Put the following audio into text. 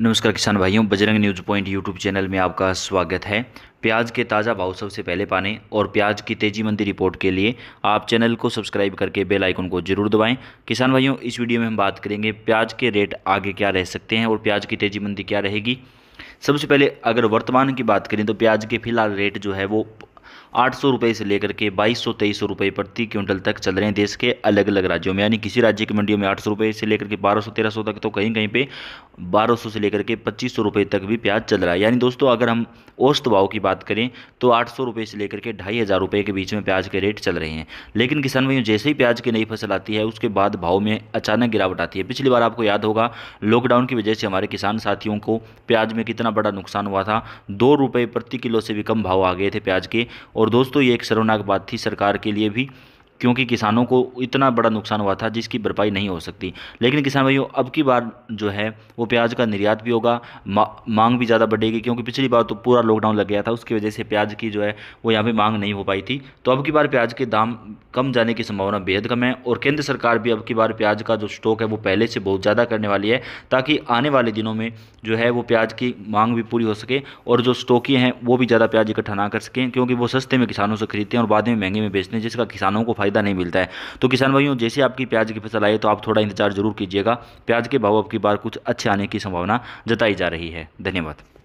नमस्कार किसान भाइयों Bajrang news point YouTube channel में आपका स्वागत है प्याज के ताज़ा भाव सबसे पहले पाने और प्याज की तेजी मंदी रिपोर्ट के लिए आप चैनल को सब्सक्राइब करके बेल आइकन को जरूर दबाएं किसान भाइयों इस वीडियो में हम बात करेंगे प्याज के रेट आगे क्या रह सकते हैं और प्याज की तेजी मंदी क्या रहेगी सबसे पहले अगर वर्तमान की बात करें तो प्याज के फिलहाल रेट जो है वो आठ सौ रुपये से लेकर के बाईस सौ तेईस सौ रुपये प्रति क्विंटल तक चल रहे हैं देश के अलग अलग राज्यों में यानी किसी राज्य की मंडियों में आठ सौ रुपये से लेकर के बारह सौ तेरह सौ तक तो कहीं कहीं पे बारह से लेकर के पच्चीस सौ रुपये तक भी प्याज चल रहा है यानी दोस्तों अगर हम औसत भाव की बात करें तो आठ सौ रुपये से लेकर के ढाई हज़ार रुपये के बीच में प्याज के रेट चल रहे हैं लेकिन किसान भाइयों जैसे ही प्याज की नई फसल आती है उसके बाद भाव में अचानक गिरावट आती है पिछली बार आपको याद होगा लॉकडाउन की वजह से हमारे किसान साथियों को प्याज में कितना बड़ा नुकसान हुआ था दो रुपये प्रति किलो से भी कम भाव आ गए थे प्याज के और दोस्तों ये एक शर्मनाक बात थी सरकार के लिए भी क्योंकि किसानों को इतना बड़ा नुकसान हुआ था जिसकी भरपाई नहीं हो सकती लेकिन किसान भाइयों अब की बार जो है वो प्याज का निर्यात भी होगा मा, मांग भी ज़्यादा बढ़ेगी क्योंकि पिछली बार तो पूरा लॉकडाउन लग गया था उसकी वजह से प्याज की जो है वो यहाँ पर मांग नहीं हो पाई थी तो अब की बार प्याज के दाम कम जाने की संभावना बेहद कम है और केंद्र सरकार भी अब की बार प्याज का जो स्टॉक है वो पहले से बहुत ज़्यादा करने वाली है ताकि आने वाले दिनों में जो है वो प्याज की मांग भी पूरी हो सके और जो स्टॉकी हैं वो भी ज़्यादा प्याज इकट्ठा ना कर सकें क्योंकि वो सस्ते में किसानों से खरीदते हैं और बाद में महंगे में बेचते हैं जिसका किसानों को फायदा फ़ायदा नहीं मिलता है तो किसान भाइयों जैसे आपकी प्याज की फसल आई तो आप थोड़ा इंतजार जरूर कीजिएगा प्याज के भाव अब की बार कुछ अच्छे आने की संभावना जताई जा रही है धन्यवाद